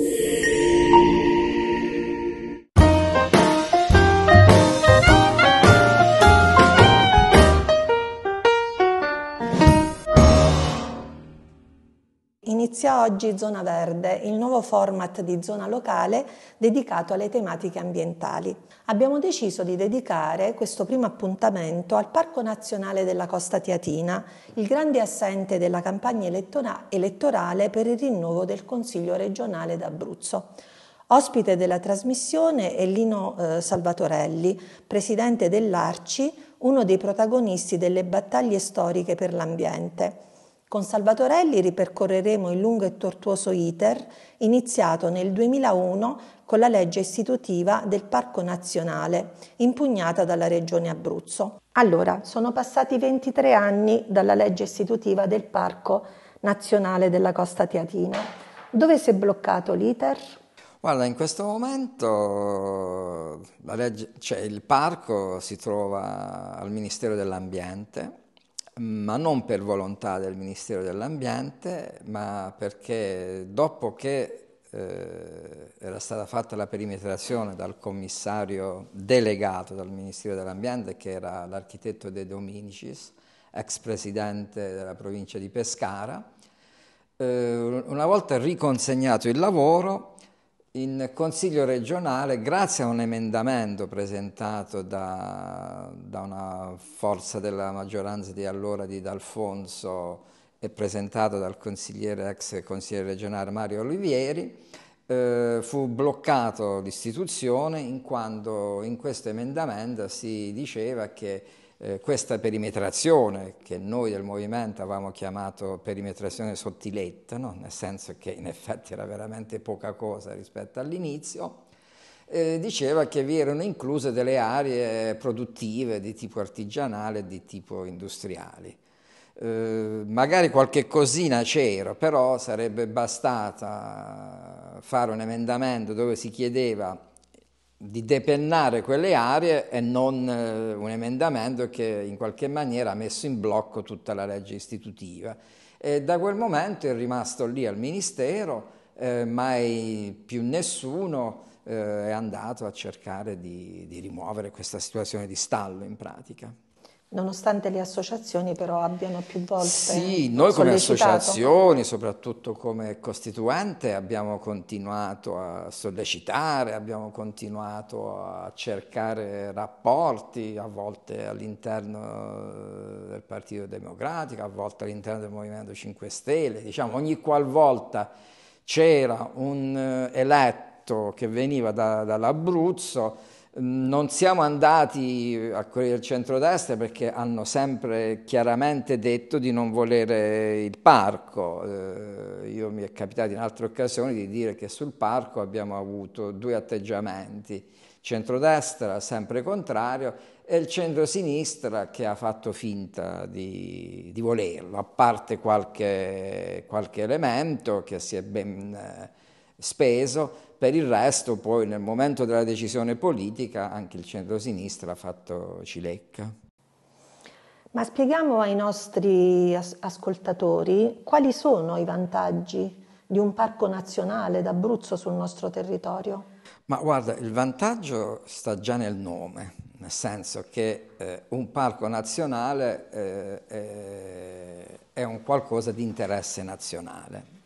Yeah. inizia oggi Zona Verde, il nuovo format di zona locale dedicato alle tematiche ambientali. Abbiamo deciso di dedicare questo primo appuntamento al Parco Nazionale della Costa Tiatina, il grande assente della campagna elettorale per il rinnovo del Consiglio regionale d'Abruzzo. Ospite della trasmissione è Lino eh, Salvatorelli, presidente dell'Arci, uno dei protagonisti delle battaglie storiche per l'ambiente. Con Salvatorelli ripercorreremo il lungo e tortuoso iter iniziato nel 2001 con la legge istitutiva del Parco Nazionale, impugnata dalla Regione Abruzzo. Allora, sono passati 23 anni dalla legge istitutiva del Parco Nazionale della Costa Teatina. Dove si è bloccato l'iter? Guarda, in questo momento legge, cioè il parco si trova al Ministero dell'Ambiente ma non per volontà del Ministero dell'Ambiente, ma perché dopo che eh, era stata fatta la perimetrazione dal commissario delegato dal Ministero dell'Ambiente, che era l'architetto De Dominicis, ex presidente della provincia di Pescara, eh, una volta riconsegnato il lavoro, in Consiglio regionale, grazie a un emendamento presentato da, da, una forza della maggioranza di allora di D'Alfonso e presentato dal consigliere, ex consigliere regionale Mario Olivieri, eh, fu bloccato l'istituzione in quanto in questo emendamento si diceva che eh, questa perimetrazione che noi del movimento avevamo chiamato perimetrazione sottiletta, no? nel senso che in effetti era veramente poca cosa rispetto all'inizio, eh, diceva che vi erano incluse delle aree produttive di tipo artigianale e di tipo industriali. Eh, magari qualche cosina c'era, però sarebbe bastata fare un emendamento dove si chiedeva di depennare quelle aree e non eh, un emendamento che in qualche maniera ha messo in blocco tutta la legge istitutiva. E da quel momento è rimasto lì al Ministero, eh, mai più nessuno eh, è andato a cercare di, di rimuovere questa situazione di stallo in pratica. Nonostante le associazioni però abbiano più volte Sì, noi come associazioni, soprattutto come costituente, abbiamo continuato a sollecitare, abbiamo continuato a cercare rapporti, a volte all'interno eh, del Partito Democratico, a volte all'interno del Movimento 5 Stelle. Diciamo, ogni qualvolta c'era un eh, eletto che veniva da, dall'Abruzzo, non siamo andati a quelli del centrodestra perché hanno sempre chiaramente detto di non volere il parco. Eh, io mi è capitato in altre occasioni di dire che sul parco abbiamo avuto due atteggiamenti. Centrodestra sempre contrario e il centrosinistra che ha fatto finta di, di volerlo, a parte qualche, qualche, elemento che si è ben eh, speso per il resto poi nel momento della decisione politica anche il centrosinistra ha fatto cilecca. Ma spieghiamo ai nostri as- ascoltatori quali sono i vantaggi di un parco nazionale d'Abruzzo sul nostro territorio? Ma guarda, il vantaggio sta già nel nome, nel senso che eh, un parco nazionale eh, eh è un qualcosa di interesse nazionale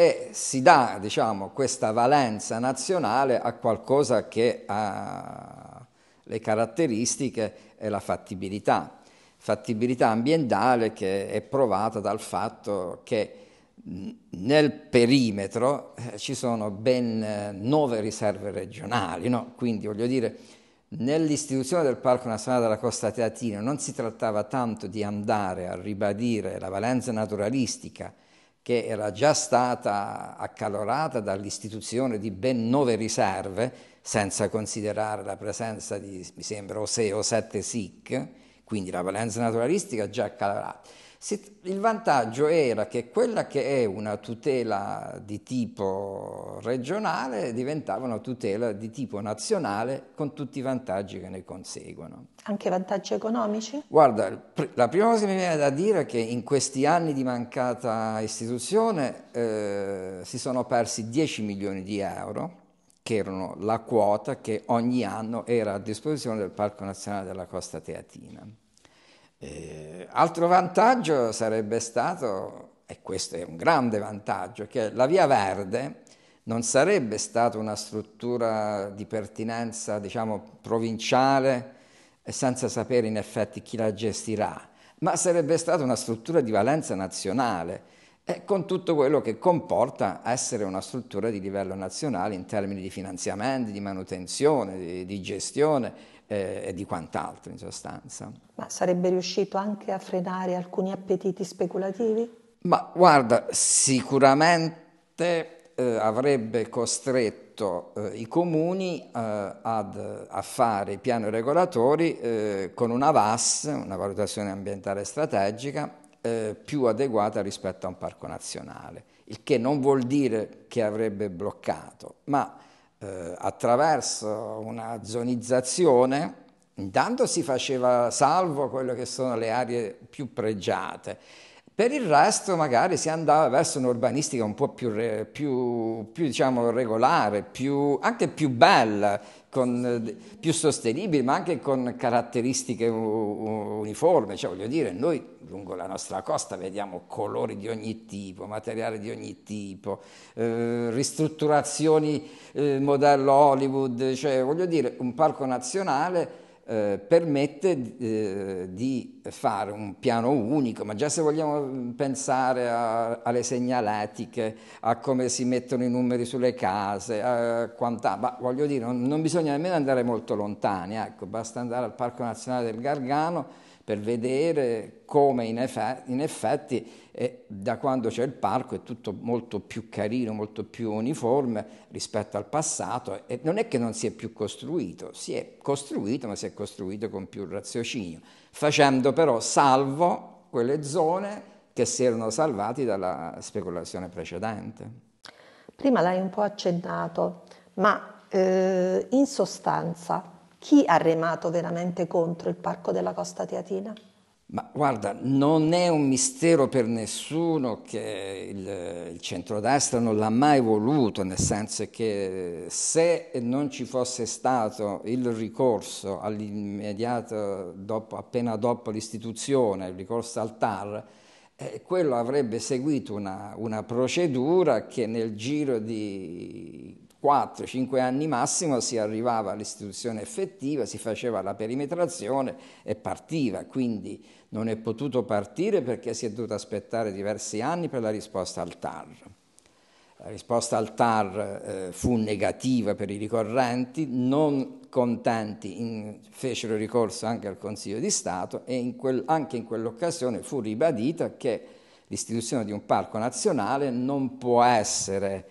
e si dà diciamo, questa valenza nazionale a qualcosa che ha le caratteristiche e la fattibilità. Fattibilità ambientale che è provata dal fatto che nel perimetro eh, ci sono ben eh, nove riserve regionali, no? quindi voglio dire nell'istituzione del Parco Nazionale della Costa Teatina non si trattava tanto di andare a ribadire la valenza naturalistica che era già stata accalorata dall'istituzione di ben nove riserve, senza considerare la presenza di, mi sembra, o sei o sette SIC, quindi la valenza naturalistica già accalorata il vantaggio era che quella che è una tutela di tipo regionale diventava una tutela di tipo nazionale con tutti i vantaggi che ne conseguono. Anche vantaggi economici? Guarda, la prima cosa che mi viene da dire è che in questi anni di mancata istituzione eh, si sono persi 10 milioni di euro che erano la quota che ogni anno era a disposizione del Parco Nazionale della Costa Teatina. Eh, altro vantaggio sarebbe stato, e questo è un grande vantaggio, che la Via Verde non sarebbe stata una struttura di pertinenza, diciamo, provinciale, eh, senza sapere in effetti chi la gestirà, ma sarebbe stata una struttura di valenza nazionale, e eh, con tutto quello che comporta essere una struttura di livello nazionale in termini di finanziamenti, di manutenzione, di, di gestione, eh, e di quant'altro in sostanza. Ma sarebbe riuscito anche a frenare alcuni appetiti speculativi? Ma guarda, sicuramente eh, avrebbe costretto eh, i comuni eh, ad, a fare i piani regolatori eh, con una VAS, una valutazione ambientale strategica, eh, più adeguata rispetto a un parco nazionale, il che non vuol dire che avrebbe bloccato, ma eh, attraverso una zonizzazione intanto si faceva salvo quelle che sono le aree più pregiate per il resto magari si andava verso un'urbanistica un po' più, più, più diciamo, regolare, più, anche più bella, con, più sostenibile, ma anche con caratteristiche uniformi. Cioè, voglio dire, noi lungo la nostra costa vediamo colori di ogni tipo, materiali di ogni tipo, eh, ristrutturazioni eh, modello Hollywood, cioè, voglio dire, un parco nazionale eh, permette eh, di fare un piano unico, ma già se vogliamo pensare a, alle segnalatiche, a come si mettono i numeri sulle case, a quant'ha, ma voglio dire, non, non bisogna nemmeno andare molto lontani, ecco, basta andare al Parco Nazionale del Gargano per vedere come in, effetti, in effetti eh, da quando c'è il parco è tutto molto più carino, molto più uniforme rispetto al passato e non è che non si è più costruito, si è costruito ma si è costruito con più raziocinio, facendo però salvo quelle zone che si erano salvate dalla speculazione precedente. Prima l'hai un po' accennato, ma eh, in sostanza chi ha remato veramente contro il Parco della Costa Teatina? Ma guarda, non è un mistero per nessuno che il, il centrodestra non l'ha mai voluto, nel senso che eh, se non ci fosse stato il ricorso all'immediato, dopo, appena dopo l'istituzione, il ricorso al TAR, eh, quello avrebbe seguito una, una procedura che nel giro di 4-5 anni massimo si arrivava all'istituzione effettiva, si faceva la perimetrazione e partiva, quindi non è potuto partire perché si è dovuto aspettare diversi anni per la risposta al TAR. La risposta al TAR eh, fu negativa per i ricorrenti, non contenti in, fecero ricorso anche al Consiglio di Stato e in quel, anche in quell'occasione fu ribadita che l'istituzione di un parco nazionale non può essere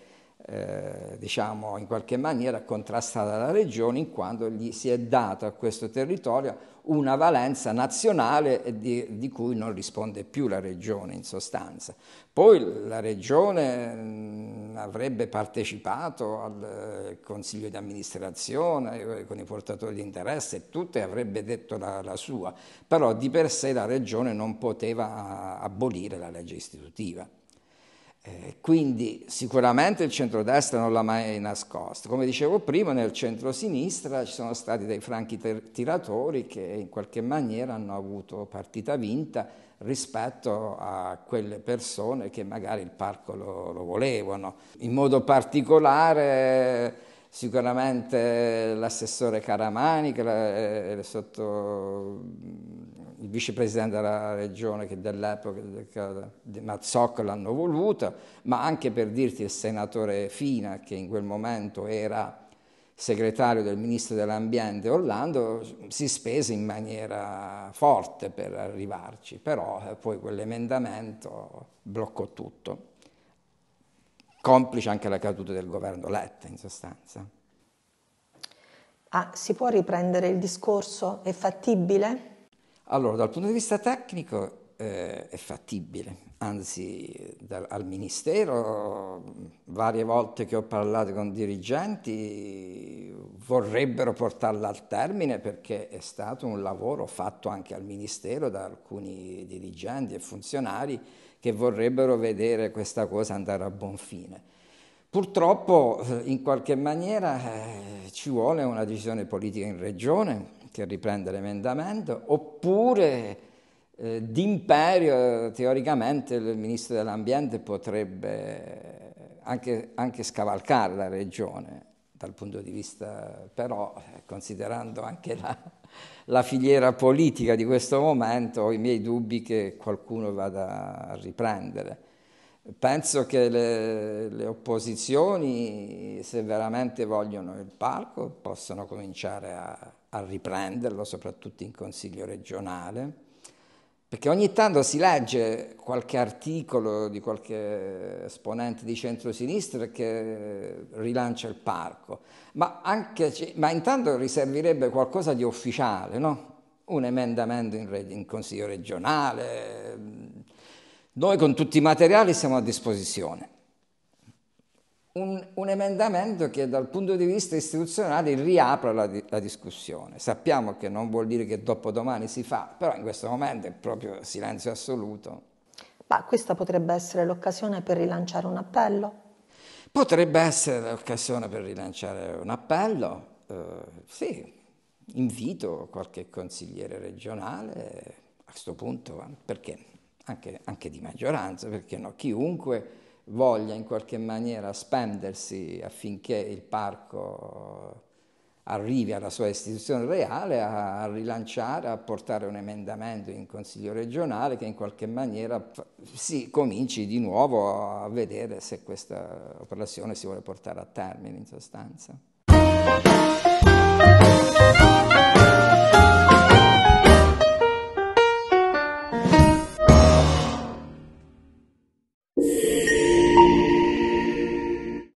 eh, eh, diciamo in qualche maniera contrastata dalla regione in quanto gli si è dato a questo territorio una valenza nazionale di, di, cui non risponde più la regione in sostanza. Poi la regione mm, avrebbe partecipato al eh, consiglio di amministrazione eh, con i portatori di interesse e tutte avrebbe detto la, la, sua, però di per sé la regione non poteva ah, abolire la legge istitutiva. Eh, quindi sicuramente il centrodestra non l'ha mai nascosto. Come dicevo prima, nel centro-sinistra ci sono stati dei franchi ter- tiratori che in qualche maniera hanno avuto partita vinta rispetto a quelle persone che magari il parco lo, lo volevano. In modo particolare sicuramente l'assessore Caramani che è eh, sotto il vicepresidente della regione che dell'epoca di Mazzocco l'hanno voluta, ma anche per dirti il senatore Fina che in quel momento era segretario del ministro dell'ambiente Orlando si spese in maniera forte per arrivarci, però eh, poi quell'emendamento bloccò tutto, complice anche la caduta del governo Letta in sostanza. Ah, si può riprendere il discorso? È fattibile? Allora, dal punto di vista tecnico eh, è fattibile, anzi dal, al Ministero varie volte che ho parlato con dirigenti vorrebbero portarla al termine perché è stato un lavoro fatto anche al Ministero da alcuni dirigenti e funzionari che vorrebbero vedere questa cosa andare a buon fine. Purtroppo eh, in qualche maniera eh, ci vuole una decisione politica in regione che riprende l'emendamento, oppure eh, d'imperio teoricamente il ministro dell'ambiente potrebbe eh, anche, anche scavalcare la regione dal punto di vista però, eh, considerando anche la, la, filiera politica di questo momento, ho i miei dubbi che qualcuno vada a riprendere. Penso che le, le opposizioni, se veramente vogliono il palco, possano cominciare a, a riprenderlo, soprattutto in Consiglio regionale, perché ogni tanto si legge qualche articolo di qualche esponente di centrosinistra che rilancia il parco, ma, anche, ma intanto riservirebbe qualcosa di ufficiale, no? un emendamento in, re, in Consiglio regionale. Noi con tutti i materiali siamo a disposizione un, un, emendamento che dal punto di vista istituzionale riapra la, la, discussione. Sappiamo che non vuol dire che dopo domani si fa, però in questo momento è proprio silenzio assoluto. Ma questa potrebbe essere l'occasione per rilanciare un appello? Potrebbe essere l'occasione per rilanciare un appello, eh, sì. Invito qualche consigliere regionale, a questo punto, perché anche, anche di maggioranza, perché no, chiunque voglia in qualche maniera spendersi affinché il parco arrivi alla sua istituzione reale a, rilanciare, a portare un emendamento in Consiglio regionale che in qualche maniera si cominci di nuovo a vedere se questa operazione si vuole portare a termine in sostanza.